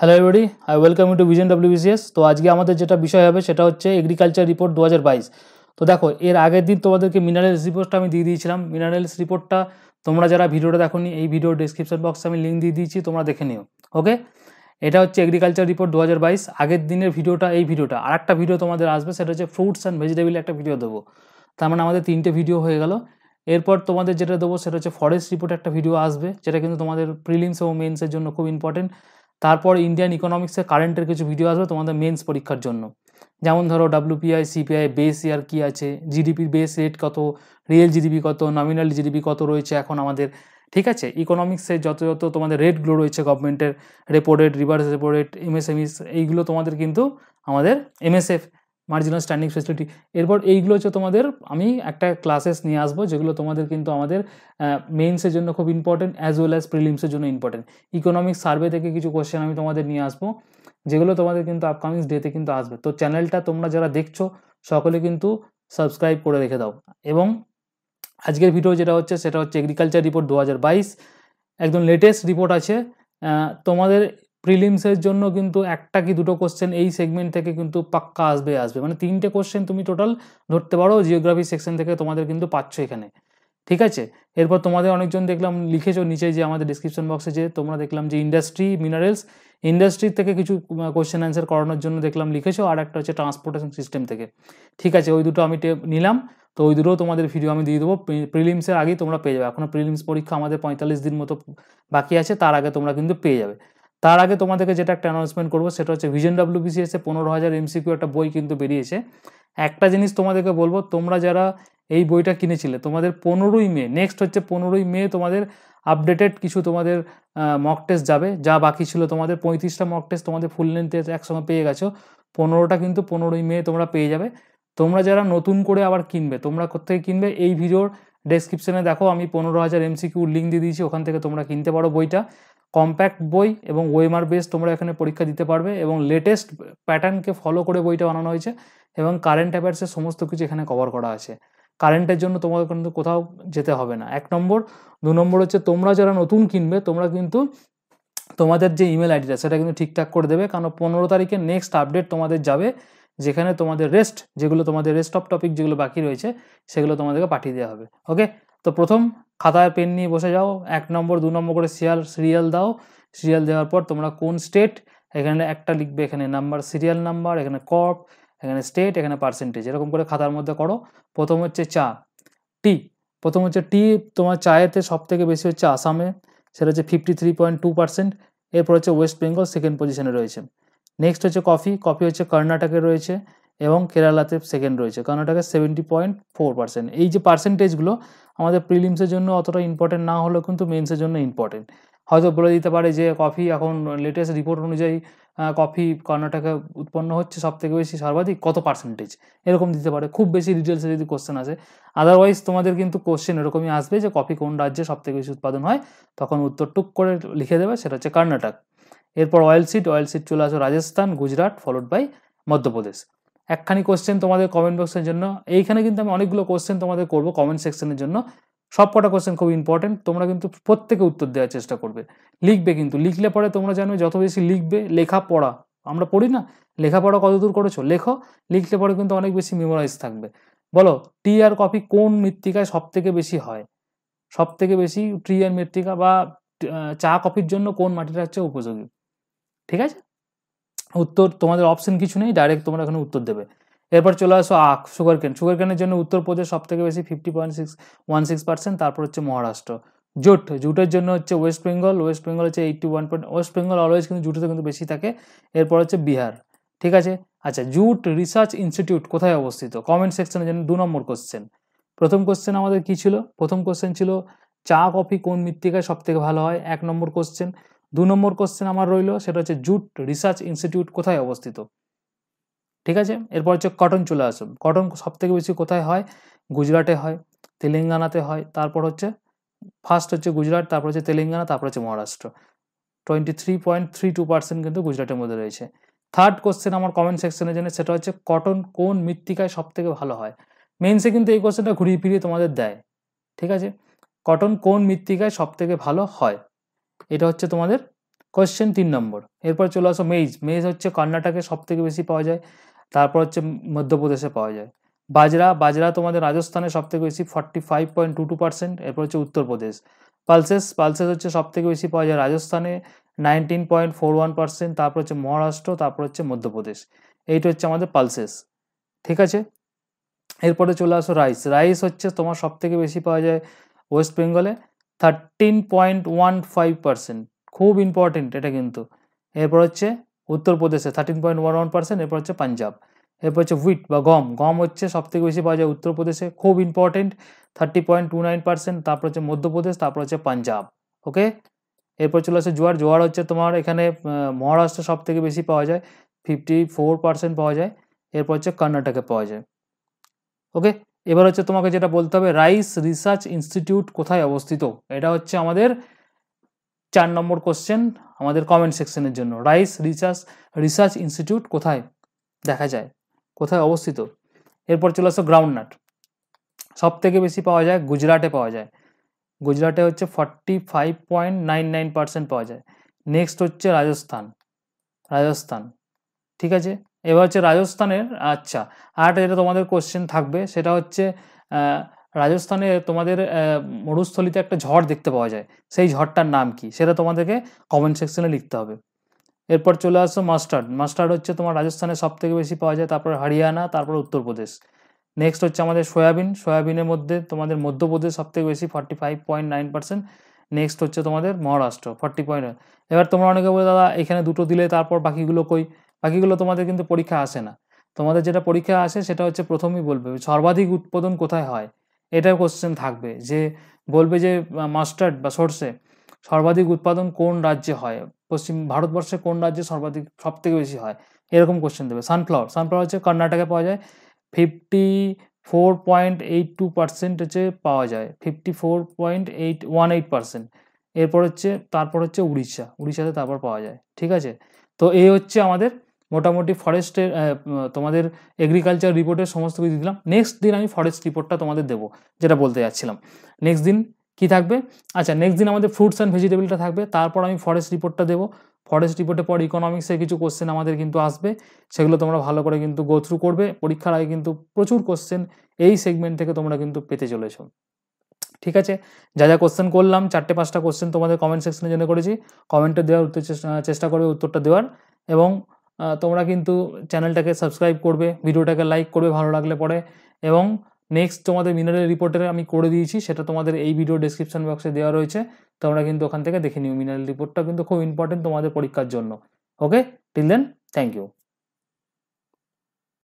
hello everyone welcome you to vision WBCS তো আজকে আমাদের যেটা বিষয় হবে সেটা হচ্ছে এগ্রিকালচার রিপোর্ট দু তো দেখো এর আগের দিন তোমাদেরকে মিনারেলস রিপোর্টটা আমি দিয়ে দিয়েছিলাম মিনারেলস রিপোর্টটা তোমরা যারা ভিডিওটা দেখোনি এই ভিডিও ডিসক্রিপশন বক্সে আমি লিঙ্ক দিয়ে দিয়েছি তোমরা দেখে নিও ওকে এটা হচ্ছে এগ্রিকালচার রিপোর্ট দু আগের দিনের ভিডিওটা এই ভিডিওটা আর একটা ভিডিও তোমাদের আসবে সেটা হচ্ছে ফ্রুটস অ্যান্ড ভেজিটেবল একটা ভিডিও দেবো তার মানে আমাদের তিনটে ভিডিও হয়ে গেল এরপর তোমাদের যেটা দেবো সেটা হচ্ছে ফরেস্ট রিপোর্ট একটা ভিডিও আসবে যেটা কিন্তু তোমাদের প্রিলিমস এবং মেন্সের জন্য খুব ইম্পর্টেন্ট তারপর ইন্ডিয়ান ইকোনমিক্সের কারেন্টের কিছু ভিডিও আসবে তোমাদের মেন্স পরীক্ষার জন্য যেমন ধরো ডাব্লুপিআই সিপিআই বেস ইয়ার কী আছে জিডিপির বেস রেট কত রিয়েল জিডিপি কত নমিনাল জিডিপি কত রয়েছে এখন আমাদের ঠিক আছে ইকোনমিক্সে যত যত তোমাদের রেটগুলো রয়েছে গভর্নমেন্টের repo rate reverse repo rate MSMS এইগুলো তোমাদের কিন্তু আমাদের এমএসএফ মার্জিনাল স্ট্যান্ডিং ফেসিলিটি এরপর এইগুলো হচ্ছে তোমাদের আমি একটা ক্লাসেস নিয়ে আসবো যেগুলো তোমাদের কিন্তু আমাদের মেইনসের জন্য খুব ইম্পর্টেন্ট অ্যাজ ওয়েল অ্যাজ প্রিলিমসের জন্য ইম্পর্টেন্ট ইকোনমিক সার্ভে থেকে কিছু কোয়েশ্চেন আমি তোমাদের নিয়ে আসবো যেগুলো তোমাদের কিন্তু আপকামিং ডেতে কিন্তু আসবে তো চ্যানেলটা তোমরা যারা দেখছো সকলে কিন্তু সাবস্ক্রাইব করে রেখে দাও এবং আজকের ভিডিও যেটা হচ্ছে সেটা হচ্ছে এগ্রিকালচার রিপোর্ট দু একদম লেটেস্ট রিপোর্ট আছে তোমাদের প্রিলিমসের জন্য কিন্তু একটা কি দুটো কোশ্চেন এই সেগমেন্ট থেকে কিন্তু পাক্কা আসবে আসবে মানে তিনটে কোশ্চেন তুমি টোটাল ধরতে পারো জিওগ্রাফি সেকশন থেকে তোমাদের কিন্তু পাচ্ছ এখানে ঠিক আছে এরপর তোমাদের অনেকজন দেখলাম লিখেছো নিচে যে আমাদের ডিসক্রিপশন বক্সে যে তোমরা দেখলাম যে ইন্ডাস্ট্রি মিনারেলস ইন্ডাস্ট্রির থেকে কিছু কোয়েশ্চেন অ্যান্সার করানোর জন্য দেখলাম লিখেছো আর একটা হচ্ছে ট্রান্সপোর্টেশন সিস্টেম থেকে ঠিক আছে ওই দুটো আমি নিলাম তো ওই দুটো তোমাদের ভিডিও আমি দিয়ে দেবো প্রিলিমসের আগেই তোমরা পেয়ে যাবে এখনও প্রিলিমস পরীক্ষা আমাদের পঁয়তাল্লিশ দিন মতো বাকি আছে তার আগে তোমরা কিন্তু পেয়ে যাবে তার আগে তোমাদেরকে যেটা একটা অ্যানাউন্সমেন্ট করবো সেটা হচ্ছে ভিজন বিসিএসে পনেরো হাজার এমসিকিউ একটা বই কিন্তু বেরিয়েছে একটা জিনিস তোমাদেরকে বলবো তোমরা যারা এই বইটা কিনেছিলে তোমাদের পনেরোই মে নেক্সট হচ্ছে পনেরোই মে তোমাদের আপডেটেড কিছু তোমাদের মক টেস্ট যাবে যা বাকি ছিল তোমাদের পঁয়ত্রিশটা মক টেস্ট তোমাদের ফুল লেন্থে টেস্ট একসঙ্গে পেয়ে গেছো পনেরোটা কিন্তু পনেরোই মে তোমরা পেয়ে যাবে তোমরা যারা নতুন করে আবার কিনবে তোমরা কোথেকে কিনবে এই ভিডিওর ডেসক্রিপশানে দেখো আমি পনেরো হাজার এমসিকিউর লিঙ্ক দিয়ে দিয়েছি ওখান থেকে তোমরা কিনতে পারো বইটা কম্প্যাক্ট বই এবং ওয়েমার বেস তোমরা এখানে পরীক্ষা দিতে পারবে এবং লেটেস্ট প্যাটার্নকে ফলো করে বইটা বানানো হয়েছে এবং কারেন্ট অ্যাফেয়ার্সের সমস্ত কিছু এখানে কভার করা আছে কারেন্টের জন্য তোমাদের কিন্তু কোথাও যেতে হবে না এক নম্বর দু নম্বর হচ্ছে তোমরা যারা নতুন কিনবে তোমরা কিন্তু তোমাদের যে ইমেল আইডিটা সেটা কিন্তু ঠিকঠাক করে দেবে কারণ পনেরো তারিখে নেক্সট আপডেট তোমাদের যাবে যেখানে তোমাদের রেস্ট যেগুলো তোমাদের রেস্ট অফ টপিক যেগুলো বাকি রয়েছে সেগুলো তোমাদেরকে পাঠিয়ে দেওয়া হবে ওকে তো প্রথম খাতায় পেন নিয়ে বসে যাও এক নম্বর দু নম্বর করে সিরিয়াল সিরিয়াল দাও সিরিয়াল দেওয়ার পর তোমরা কোন স্টেট এখানে একটা লিখবে এখানে নাম্বার সিরিয়াল নাম্বার এখানে কপ এখানে স্টেট এখানে পার্সেন্টেজ এরকম করে খাতার মধ্যে করো প্রথম হচ্ছে চা টি প্রথম হচ্ছে টি তোমার চায়েতে সব থেকে বেশি হচ্ছে আসামে সেটা হচ্ছে fifty three point two percent এরপর হচ্ছে ওয়েস্ট বেঙ্গল সেকেন্ড পজিশনে রয়েছে নেক্সট হচ্ছে কফি কফি হচ্ছে কর্ণাটকে রয়েছে এবং কেরালাতে সেকেন্ড রয়েছে কর্ণাটকে সেভেন্টি পয়েন্ট ফোর পার্সেন্ট এই যে পার্সেন্টেজগুলো আমাদের প্রিলিমসের জন্য অতটা ইম্পর্টেন্ট না হলেও কিন্তু মেন্সের জন্য ইম্পর্টেন্ট হয়তো বলে দিতে পারে যে কফি এখন লেটেস্ট রিপোর্ট অনুযায়ী কফি কর্ণাটকে উৎপন্ন হচ্ছে সব থেকে বেশি সর্বাধিক কত পার্সেন্টেজ এরকম দিতে পারে খুব বেশি ডিটেলসে যদি কোশ্চেন আসে আদারওয়াইজ তোমাদের কিন্তু কোশ্চেন এরকমই আসবে যে কফি কোন রাজ্যে সব থেকে বেশি উৎপাদন হয় তখন উত্তর টুক করে লিখে দেবে সেটা হচ্ছে কর্ণাটক এরপর অয়েল সিট অয়েল সিট চলে আসো রাজস্থান গুজরাট ফলোড বাই মধ্যপ্রদেশ একখানি কোশ্চেন তোমাদের কমেন্ট বক্সের জন্য এইখানে কিন্তু আমি অনেকগুলো কোশ্চেন তোমাদের করব কমেন্ট সেকশনের জন্য সব কটা কোশ্চেন খুব ইম্পর্টেন্ট তোমরা কিন্তু প্রত্যেকে উত্তর দেওয়ার চেষ্টা করবে লিখবে কিন্তু লিখলে পরে তোমরা জানবে যত বেশি লিখবে লেখা পড়া আমরা পড়ি না লেখাপড়া কতদূর করেছো লেখো লিখলে পরে কিন্তু অনেক বেশি মেমোরাইজ থাকবে বলো টি আর কফি কোন মৃত্তিকায় সব থেকে বেশি হয় সব থেকে বেশি ট্রি আর মৃত্তিকা বা চা কফির জন্য কোন মাটিটা হচ্ছে উপযোগী ঠিক আছে উত্তর তোমাদের অপশন কিছু নেই ডাইরেক্ট তোমরা এখানে উত্তর দেবে এরপর চলে আসো আখ সুগার কেন সুগার কেনের জন্য উত্তরপ্রদেশ সব থেকে বেশি fifty point six one six percent তারপর হচ্ছে মহারাষ্ট্র জুট জুটের জন্য হচ্ছে ওয়েস্ট বেঙ্গল ওয়েস্ট বেঙ্গল হচ্ছে eighty one point West Bengal always কিন্তু জুটেতে কিন্তু বেশি থাকে এরপর হচ্ছে বিহার ঠিক আছে আচ্ছা জুট রিসার্চ ইনস্টিটিউট কোথায় অবস্থিত কমেন্ট সেকশনে জন্য দু নম্বর কোশ্চেন প্রথম কোশ্চেন আমাদের কি ছিল প্রথম কোশ্চেন ছিল চা কফি কোন মৃত্তিকায় সব থেকে ভালো হয় এক নম্বর কোশ্চেন দু নম্বর কোশ্চেন আমার রইল সেটা হচ্ছে জুট রিসার্চ ইনস্টিটিউট কোথায় অবস্থিত ঠিক আছে এরপর হচ্ছে কটন চলে আসুন কটন সবথেকে বেশি কোথায় হয় গুজরাটে হয় তেলেঙ্গানাতে হয় তারপর হচ্ছে ফার্স্ট হচ্ছে গুজরাট তারপর হচ্ছে তেলেঙ্গানা তারপর হচ্ছে Maharashtra twenty three point three two percent কিন্তু গুজরাটের মধ্যে রয়েছে থার্ড কোশ্চেন আমার কমেন্ট সেকশনের জন্য সেটা হচ্ছে কটন কোন মৃত্তিকায় সবথেকে ভালো হয় মেন্সে কিন্তু এই কোশ্চেনটা ঘুরিয়ে ফিরিয়ে তোমাদের দেয় ঠিক আছে কটন কোন মৃত্তিকায় সবথেকে ভালো হয় এটা হচ্ছে তোমাদের কোয়েশ্চেন তিন নম্বর এরপর চলে আসো মেইজ মেজ হচ্ছে কর্ণাটকে সব থেকে বেশি পাওয়া যায় তারপর হচ্ছে মধ্যপ্রদেশে পাওয়া যায় বাজরা বাজরা তোমাদের রাজস্থানে সব থেকে বেশি forty five point two two percent এরপর হচ্ছে উত্তরপ্রদেশ পালসেস পালসেস হচ্ছে সব থেকে বেশি পাওয়া যায় রাজস্থানে nineteen point four one percent তারপর হচ্ছে মহারাষ্ট্র তারপর হচ্ছে মধ্যপ্রদেশ এইটা হচ্ছে আমাদের পালসেস ঠিক আছে এরপরে চলে আসো রাইস রাইস হচ্ছে তোমার সব থেকে বেশি পাওয়া যায় ওয়েস্ট বেঙ্গলে thirteen point one five percent খুব ইম্পর্টেন্ট এটা কিন্তু এরপর হচ্ছে উত্তরপ্রদেশে thirteen point one one percent এরপর হচ্ছে পাঞ্জাব এরপর হচ্ছে হুইট বা গম গম হচ্ছে সবথেকে বেশি পাওয়া যায় উত্তরপ্রদেশে খুব important thirty point two nine percent তারপর হচ্ছে মধ্যপ্রদেশ তারপর হচ্ছে পাঞ্জাব ওকে এরপর চলে আসে জোয়ার জোয়ার হচ্ছে তোমার এখানে মহারাষ্ট্র সব থেকে বেশি পাওয়া যায় ফিফটি ফোর পার্সেন্ট পাওয়া যায় এরপর হচ্ছে কর্ণাটকে পাওয়া যায় ওকে এবার হচ্ছে তোমাকে যেটা বলতে হবে রাইস রিসার্চ ইনস্টিটিউট কোথায় অবস্থিত এটা হচ্ছে আমাদের চার নম্বর কোশ্চেন আমাদের কমেন্ট সেকশনের জন্য রাইস রিসার্চ রিসার্চ ইনস্টিটিউট কোথায় দেখা যায় কোথায় অবস্থিত এরপর চলে আসো গ্রাউন্ডনাট সব থেকে বেশি পাওয়া যায় গুজরাটে পাওয়া যায় গুজরাটে হচ্ছে forty five point nine nine পাওয়া যায় নেক্সট হচ্ছে রাজস্থান রাজস্থান ঠিক আছে এবার হচ্ছে রাজস্থানের আচ্ছা আর যেটা তোমাদের কোশ্চেন থাকবে সেটা হচ্ছে রাজস্থানে তোমাদের মরুস্থলিতে একটা ঝড় দেখতে পাওয়া যায় সেই ঝড়টার নাম কি সেটা তোমাদেরকে কমেন্ট সেকশনে লিখতে হবে এরপর চলে আসো মাস্টার্ড মাস্টার্ড হচ্ছে তোমার রাজস্থানে সব থেকে বেশি পাওয়া যায় তারপর হরিয়ানা তারপর উত্তরপ্রদেশ নেক্সট হচ্ছে আমাদের সয়াবিন সয়াবিনের মধ্যে তোমাদের মধ্যপ্রদেশ সব থেকে বেশি forty five point nine percent next হচ্ছে তোমাদের মহারাষ্ট্র ফর্টি পয়েন্ট এবার তোমরা অনেকে বলে দাদা এখানে দুটো দিলে তারপর বাকিগুলো কই বাকিগুলো তোমাদের কিন্তু পরীক্ষা আসে না তোমাদের যেটা পরীক্ষা আসে সেটা হচ্ছে প্রথমেই বলবে সর্বাধিক উৎপাদন কোথায় হয় এটা কোশ্চেন থাকবে যে বলবে যে মাস্টার্ড বা সর্ষে সর্বাধিক উৎপাদন কোন রাজ্যে হয় পশ্চিম ভারতবর্ষে কোন রাজ্যে সর্বাধিক সব থেকে বেশি হয় এরকম কোশ্চেন দেবে সানফ্লাওয়ার সানফ্লাওয়ার হচ্ছে কর্ণাটকে পাওয়া যায় fifty four point eight two percent হচ্ছে পাওয়া যায় fifty four point eight one eight percent এরপর হচ্ছে তারপর হচ্ছে উড়িষ্যা উড়িষ্যাতে তারপর পাওয়া যায় ঠিক আছে তো এই হচ্ছে আমাদের মোটামুটি ফরেস্টের তোমাদের এগ্রিকালচার রিপোর্টের সমস্ত কিছু দিলাম নেক্সট দিন আমি ফরেস্ট রিপোর্টটা তোমাদের দেবো যেটা বলতে যাচ্ছিলাম নেক্সট দিন কি থাকবে আচ্ছা নেক্সট দিন আমাদের ফ্রুটস অ্যান্ড ভেজিটেবলটা থাকবে তারপর আমি ফরেস্ট রিপোর্টটা দেবো ফরেস্ট রিপোর্টের পর ইকোনমিক্সের কিছু কোশ্চেন আমাদের কিন্তু আসবে সেগুলো তোমরা ভালো করে কিন্তু গো থ্রু করবে পরীক্ষার আগে কিন্তু প্রচুর কোশ্চেন এই সেগমেন্ট থেকে তোমরা কিন্তু পেতে চলেছো ঠিক আছে যা যা কোশ্চেন করলাম চারটে পাঁচটা কোশ্চেন তোমাদের কমেন্ট সেকশনের জন্য করেছি কমেন্টে দেওয়ার উত্তর চেষ্টা করবে উত্তরটা দেওয়ার এবং তোমরা কিন্তু চ্যানেলটাকে সাবস্ক্রাইব করবে ভিডিওটাকে লাইক করবে ভালো লাগলে পরে এবং নেক্সট তোমাদের মিনারেল রিপোর্টের আমি করে দিয়েছি সেটা তোমাদের এই ভিডিও ডিসক্রিপশন বক্সে দেওয়া রয়েছে তোমরা কিন্তু ওখান থেকে দেখে নিও মিনারেল রিপোর্টটা কিন্তু খুব ইম্পর্টেন্ট তোমাদের পরীক্ষার জন্য okay till then thank you